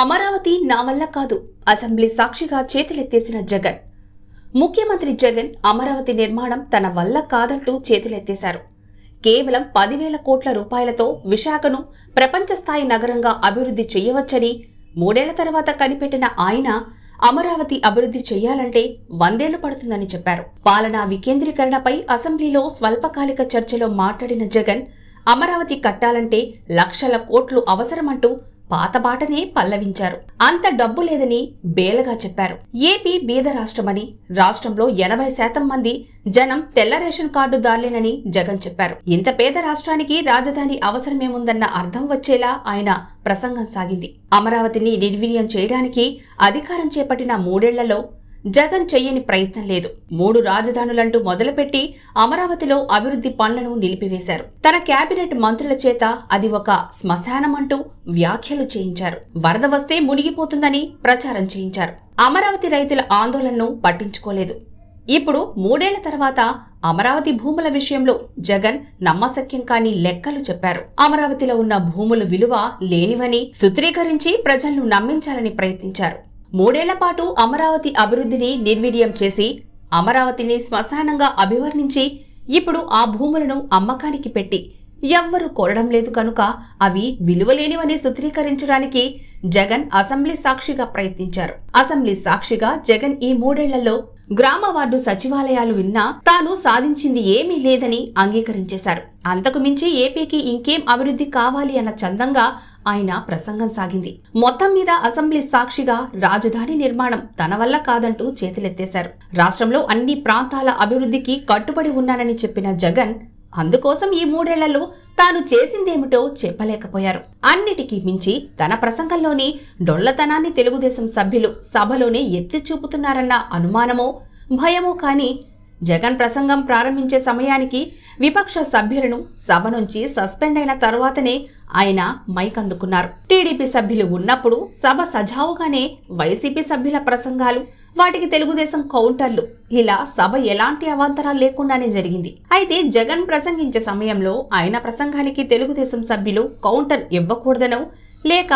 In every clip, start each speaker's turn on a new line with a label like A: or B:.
A: అమరావతి నా వల్ల కాదు అసెంబ్లీ సాక్షిగా చేతులెత్తేసిన జగన్ ముఖ్యమంత్రి జగన్ అమరావతి నిర్మాణం తన వల్ల కాదంటూ చేతులెత్తేశారు కేవలం పదివేల కోట్ల రూపాయలతో విశాఖను ప్రపంచ స్థాయి నగరంగా అభివృద్ధి చేయవచ్చని మూడేళ్ల తర్వాత కనిపెట్టిన ఆయన అమరావతి అభివృద్ధి చేయాలంటే వందేళ్లు పడుతుందని చెప్పారు పాలనా వికేంద్రీకరణపై అసెంబ్లీలో స్వల్పకాలిక చర్చలో మాట్లాడిన జగన్ అమరావతి కట్టాలంటే లక్షల కోట్లు అవసరమంటూ పాత బాటనే పల్లవించారు అంత డబ్బు లేదని బేలగా చెప్పారు ఏపీ బీద రాష్ట్రమని రాష్ట్రంలో ఎనభై శాతం మంది జనం తెల్ల రేషన్ కార్డు కార్డుదారులేనని జగన్ చెప్పారు ఇంత పేద రాష్ట్రానికి రాజధాని అవసరమేముందన్న అర్థం వచ్చేలా ఆయన ప్రసంగం సాగింది అమరావతిని నిర్వీర్యం చేయడానికి అధికారం చేపట్టిన మూడేళ్లలో జగన్ చెయ్యని ప్రయత్నం లేదు మూడు రాజధానులంటూ మొదలుపెట్టి అమరావతిలో అభివృద్ధి పనులను నిలిపివేశారు తన కేబినెట్ మంత్రుల చేత అది ఒక శ్మశానమంటూ వ్యాఖ్యలు చేయించారు వరద వస్తే మునిగిపోతుందని ప్రచారం చేయించారు అమరావతి రైతుల ఆందోళనను పట్టించుకోలేదు ఇప్పుడు మూడేళ్ల తర్వాత అమరావతి భూముల విషయంలో జగన్ నమ్మశక్యం కాని లెక్కలు చెప్పారు అమరావతిలో ఉన్న భూముల విలువ లేనివని సూత్రీకరించి ప్రజలను నమ్మించాలని ప్రయత్నించారు మూడేళ్ల పాటు అమరావతి అభివృద్ధిని నిర్వీర్యం చేసి అమరావతిని శ్మశానంగా అభివర్ణించి ఇప్పుడు ఆ భూములను అమ్మకానికి పెట్టి ఎవ్వరూ కోరడం లేదు కనుక అవి విలువలేనివని సుత్రీకరించడానికి జగన్ అసెంబ్లీ సాక్షిగా ప్రయత్నించారు అసెంబ్లీ సాక్షిగా జగన్ ఈ మూడేళ్లలో గ్రామ వార్డు సచివాలయాలు విన్నా తాను సాధించింది ఏమీ లేదని అంగీకరించేశారు అంతకు మించి ఏపీకి ఇంకేం అభివృద్ధి కావాలి అన్న చందంగా ఆయన ప్రసంగం సాగింది మొత్తం మీద అసెంబ్లీ సాక్షిగా రాజధాని నిర్మాణం తన వల్ల కాదంటూ చేతులెత్తేశారు రాష్ట్రంలో అన్ని ప్రాంతాల అభివృద్ధికి కట్టుబడి ఉన్నానని చెప్పిన జగన్ అందుకోసం ఈ మూడేళ్లలో తాను చేసిందేమిటో చెప్పలేకపోయారు అన్నిటికీ మించి తన ప్రసంగంలోని డొల్లతనాన్ని తెలుగుదేశం సభ్యులు సభలోనే ఎత్తి చూపుతున్నారన్న అనుమానమో భయమో కానీ జగన్ ప్రసంగం ప్రారంభించే సమయానికి విపక్ష సభ్యులను సభ నుంచి సస్పెండ్ అయిన తర్వాతనే ఆయన మైక్ అందుకున్నారు టీడీపీ సభ్యులు ఉన్నప్పుడు సభ సజావుగానే వైసీపీ సభ్యుల ప్రసంగాలు వాటికి తెలుగుదేశం కౌంటర్లు ఇలా సభ ఎలాంటి అవాంతరాలు లేకుండానే జరిగింది అయితే జగన్ ప్రసంగించే సమయంలో ఆయన ప్రసంగానికి తెలుగుదేశం సభ్యులు కౌంటర్ ఇవ్వకూడదనో లేక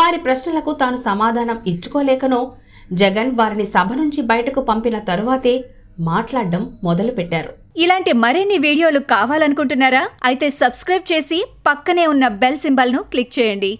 A: వారి ప్రశ్నలకు తాను సమాధానం ఇచ్చుకోలేకనో జగన్ వారిని సభ నుంచి బయటకు పంపిన తరువాతే మాట్లాడడం మొదలుపెట్టారు ఇలాంటి మరిన్ని వీడియోలు కావాలనుకుంటున్నారా అయితే సబ్స్క్రైబ్ చేసి పక్కనే ఉన్న బెల్ సింబల్ను క్లిక్ చేయండి